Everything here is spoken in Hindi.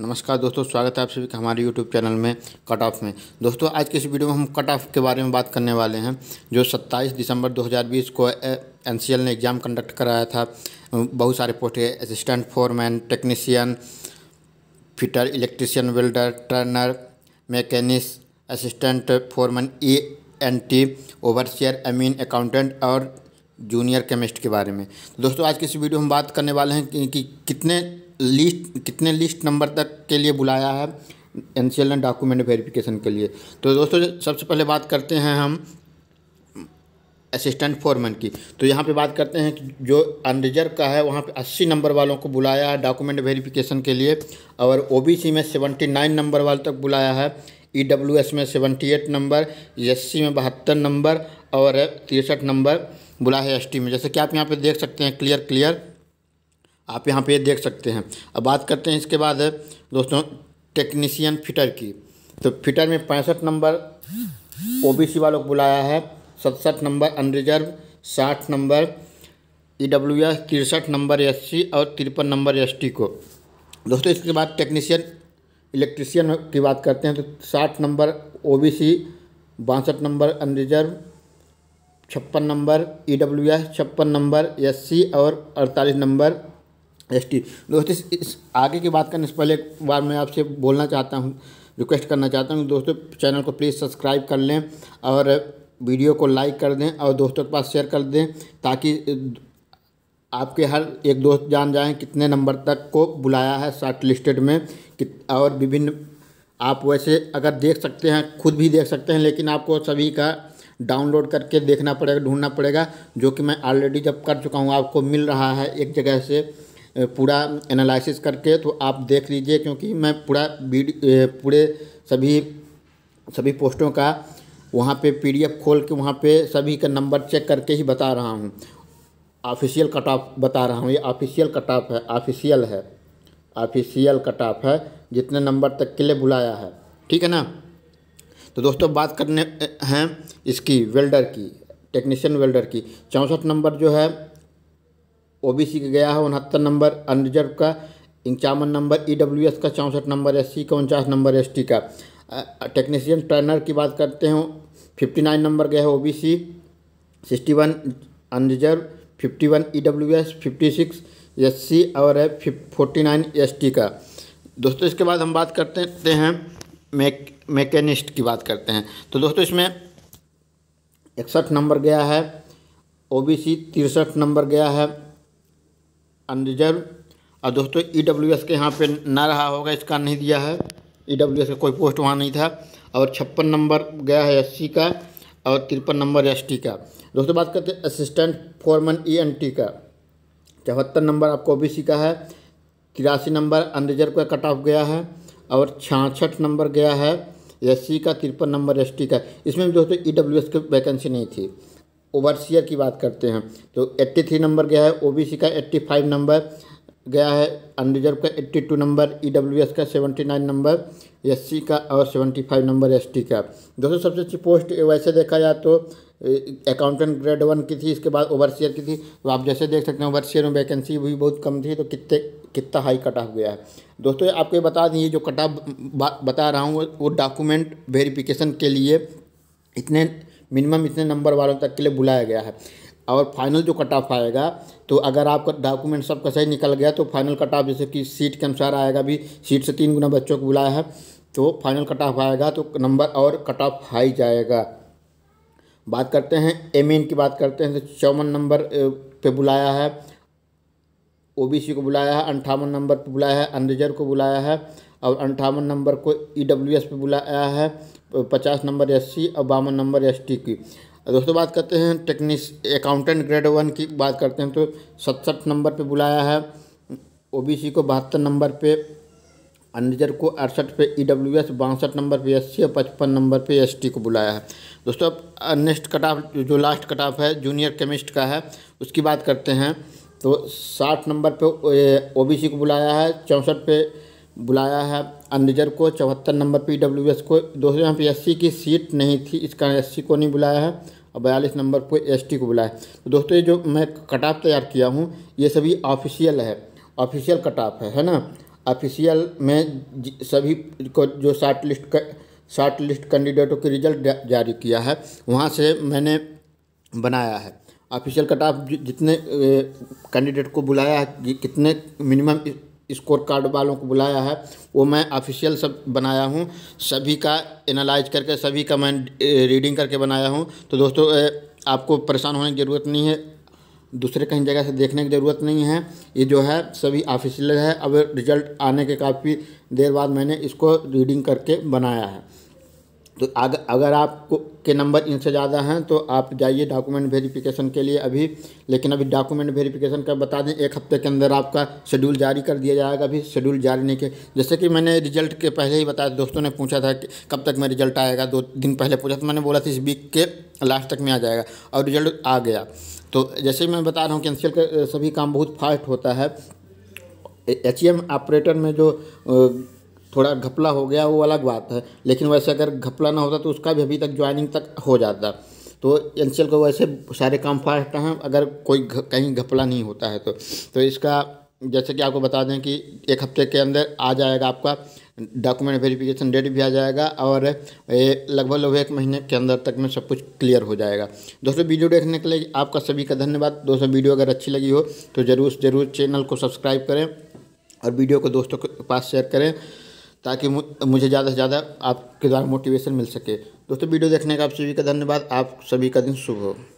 नमस्कार दोस्तों स्वागत है आप सभी का हमारे यूट्यूब चैनल में कट ऑफ में दोस्तों आज के इस वीडियो में हम कट ऑफ के बारे में बात करने वाले हैं जो 27 दिसंबर 2020 को एन ने एग्ज़ाम कंडक्ट कराया था बहुत सारे पोस्ट है assistant foreman technician fitter electrician welder turner mechanic assistant foreman E N T overseer अमीन अकाउंटेंट और जूनियर केमिस्ट के बारे में दोस्तों आज के इस वीडियो हम बात करने वाले हैं कि, कि कितने लिस्ट कितने लिस्ट नंबर तक के लिए बुलाया है एन सी एल ने डॉक्यूमेंट वेरिफिकेशन के लिए तो दोस्तों सबसे पहले बात करते हैं हम असिस्टेंट फोरमैन की तो यहाँ पे बात करते हैं कि जो अनरिजर्व का है वहाँ पे 80 नंबर वालों को बुलाया है डॉक्यूमेंट वेरिफिकेशन के लिए और ओबीसी में 79 नंबर वाले तक बुलाया है ईडब्ल्यूएस e में 78 नंबर एससी में बहत्तर नंबर और तिरसठ नंबर बुलाया है एसटी में जैसे कि आप यहाँ पे देख सकते हैं क्लियर क्लियर आप यहाँ पे देख सकते हैं अब बात करते हैं इसके बाद दोस्तों टेक्नीशियन फिटर की तो फिटर में पैंसठ नंबर ओबीसी वालों को बुलाया है सतसठ नंबर अनरिजर्व साठ नंबर ई डब्ल्यू एस तिरसठ नंबर एस और तिरपन नंबर एस को दोस्तों इसके बाद टेक्नीशियन इलेक्ट्रीशियन की बात करते हैं तो साठ नंबर ओ बी सी बासठ नंबर अनरिजर्व छप्पन नंबर ई डब्ल्यू एस छप्पन नंबर एस और अड़तालीस नंबर एस टी दोस्तों इस आगे की बात करने से पहले एक बार मैं आपसे बोलना चाहता हूँ रिक्वेस्ट करना चाहता हूँ दोस्तों चैनल को प्लीज़ सब्सक्राइब कर लें और वीडियो को लाइक कर दें और दोस्तों के पास शेयर कर दें ताकि आपके हर एक दोस्त जान जाएं कितने नंबर तक को बुलाया है शॉर्ट लिस्टेड में और विभिन्न आप वैसे अगर देख सकते हैं खुद भी देख सकते हैं लेकिन आपको सभी का डाउनलोड करके देखना पड़ेगा ढूंढना पड़ेगा जो कि मैं ऑलरेडी जब कर चुका हूँ आपको मिल रहा है एक जगह से पूरा एनालिसिस करके तो आप देख लीजिए क्योंकि मैं पूरा पूरे सभी सभी पोस्टों का वहाँ पे पीडीएफ खोल के वहाँ पे सभी का नंबर चेक करके ही बता रहा हूँ ऑफिशियल कट ऑफ बता रहा हूँ ये ऑफिशियल कट ऑफ है ऑफिशियल है ऑफिशियल कट ऑफ है जितने नंबर तक के लिए बुलाया है ठीक है ना तो दोस्तों बात करने हैं इसकी वेल्डर की टेक्नीशियन वेल्डर की चौंसठ नंबर जो है ओबीसी का गया है उनहत्तर नंबर अनरिजर्व का इक्यावन नंबर ईडब्ल्यूएस e का चौंसठ नंबर एससी का उनचास नंबर एसटी का टेक्नीशियन ट्रेनर की बात करते हैं फिफ्टी नाइन नंबर गया है O B C sixty one unreserve fifty one E W S fifty six S C और है फोर्टी नाइन एस टी का दोस्तों इसके बाद हम बात करते हैं मैकेनिस्ट की बात करते हैं तो दोस्तों इसमें इकसठ नंबर गया है ओबीसी तिरसठ नंबर गया है अनरिजर्व और दोस्तों ई डब्ल्यू एस के यहाँ पे ना रहा होगा इसका नहीं दिया है ई डब्ल्यू एस का कोई पोस्ट वहाँ नहीं था और छप्पन नंबर गया है एस सी का और तिरपन नंबर एस टी का दोस्तों बात करते हैं assistant foreman E N T का चौहत्तर नंबर आपको ओ बी सी का है तिरासी नंबर अनरिजर्व का कट ऑफ गया है और छियासठ नंबर गया है एस सी का तिरपन नंबर एस टी का इसमें भी दोस्तों ई डब्ल्यू एस की वैकेंसी नहीं थी ओवरसियर की बात करते हैं तो 83 नंबर गया है ओबीसी का 85 नंबर गया है अनरिजर्व का 82 नंबर ईडब्ल्यूएस e का 79 नंबर एससी का और 75 नंबर एसटी का दोस्तों सबसे अच्छी पोस्ट वैसे देखा जाए तो अकाउंटेंट ग्रेड वन की थी इसके बाद ओवरसियर की थी तो आप जैसे देख सकते हैं ओवरसियर में वैकेंसी भी बहुत कम थी तो कितने कितना हाई कट ऑफ गया है दोस्तों आपको ये बता दें ये जो कट ऑफ बता रहा हूँ वो डॉक्यूमेंट वेरिफिकेशन के लिए इतने मिनिमम इतने नंबर वालों तक के लिए बुलाया गया है और फाइनल जो कट ऑफ आएगा तो अगर आपका डॉक्यूमेंट सबका सही निकल गया तो फाइनल कट ऑफ जैसे कि सीट के अनुसार आएगा भी सीट से तीन गुना बच्चों को बुलाया है तो फाइनल कट ऑफ आएगा तो नंबर और कट ऑफ हाई जाएगा बात करते हैं एम की बात करते हैं तो चौवन नंबर पे बुलाया है ओबीसी को बुलाया है अंठावन नंबर पे बुलाया है अनरिजर्व को बुलाया है और अंठावन नंबर को ई e पे बुलाया है पचास नंबर एस सी और बावन नंबर एस टी की दोस्तों बात करते हैं टेक्निस अकाउंटेंट ग्रेड वन की बात करते हैं तो सतसठ नंबर पे बुलाया है ओबीसी को बहत्तर नंबर पे अनजर को अड़सठ पे डब्ल्यू e एस बासठ नंबर पे सी और पचपन नंबर पे टी को बुलाया है दोस्तों अब नेक्स्ट कट ऑफ जो लास्ट कट ऑफ है जूनियर केमिस्ट का है उसकी बात करते हैं तो साठ नंबर पे ओबीसी को बुलाया है चौंसठ पे बुलाया है अनरिजर्व को चौहत्तर नंबर पी डब्ल्यू एस को दो सौ यहाँ पे एस की सीट नहीं थी इस कारण एस को नहीं बुलाया है और बयालीस नंबर को एस को बुलाया है तो दोस्तों ये जो मैं कट ऑफ तैयार किया हूँ ये सभी ऑफिशियल है ऑफिशियल कट ऑफ है है ना ऑफिशियल में सभी को जो शार्ट लिस्ट कर, शार्ट लिस्ट कैंडिडेटों के रिजल्ट जारी किया है वहाँ से मैंने बनाया है ऑफिशियल कट ऑफ जितने कैंडिडेट को बुलाया है कितने मिनिमम स्कोर कार्ड वालों को बुलाया है वो मैं ऑफिशियल सब बनाया हूँ सभी का एनालाइज करके सभी का मैं रीडिंग करके बनाया हूँ तो दोस्तों आपको परेशान होने की ज़रूरत नहीं है दूसरे कहीं जगह से देखने की ज़रूरत नहीं है ये जो है सभी ऑफिशियल है अब रिजल्ट आने के काफ़ी देर बाद मैंने इसको रीडिंग करके बनाया है तो अगर आपको के नंबर इनसे ज़्यादा हैं तो आप जाइए डॉक्यूमेंट वेरिफिकेशन के लिए अभी लेकिन अभी डॉक्यूमेंट वेरिफिकेशन का बता दें एक हफ्ते के अंदर आपका शेड्यूल जारी कर दिया जाएगा अभी शेड्यूल जारी नहीं के जैसे कि मैंने रिजल्ट के पहले ही बताया दोस्तों ने पूछा था कि कब तक मैं रिजल्ट आएगा दो दिन पहले पूछा तो मैंने बोला था इस वीक के लास्ट तक में आ जाएगा और रिजल्ट आ गया तो जैसे मैं बता रहा हूँ कि एनसीएल का सभी काम बहुत फास्ट होता है एच ऑपरेटर में जो थोड़ा घपला हो गया वो अलग बात है लेकिन वैसे अगर घपला ना होता तो उसका भी अभी तक ज्वाइनिंग तक हो जाता तो एन को वैसे सारे काम फास्ट हैं अगर कोई घ, कहीं घपला नहीं होता है तो तो इसका जैसे कि आपको बता दें कि एक हफ्ते के अंदर आ जाएगा आपका डॉक्यूमेंट वेरिफिकेशन डेट भी आ जाएगा और लगभग लगभग एक महीने के अंदर तक में सब कुछ क्लियर हो जाएगा दोस्तों वीडियो देखने के लिए आपका सभी का धन्यवाद दोस्तों वीडियो अगर अच्छी लगी हो तो ज़रूर ज़रूर चैनल को सब्सक्राइब करें और वीडियो को दोस्तों के पास शेयर करें ताकि मुझे ज़्यादा से ज़्यादा आपके द्वारा मोटिवेशन मिल सके दोस्तों वीडियो देखने का आप सभी का धन्यवाद आप सभी का दिन शुभ हो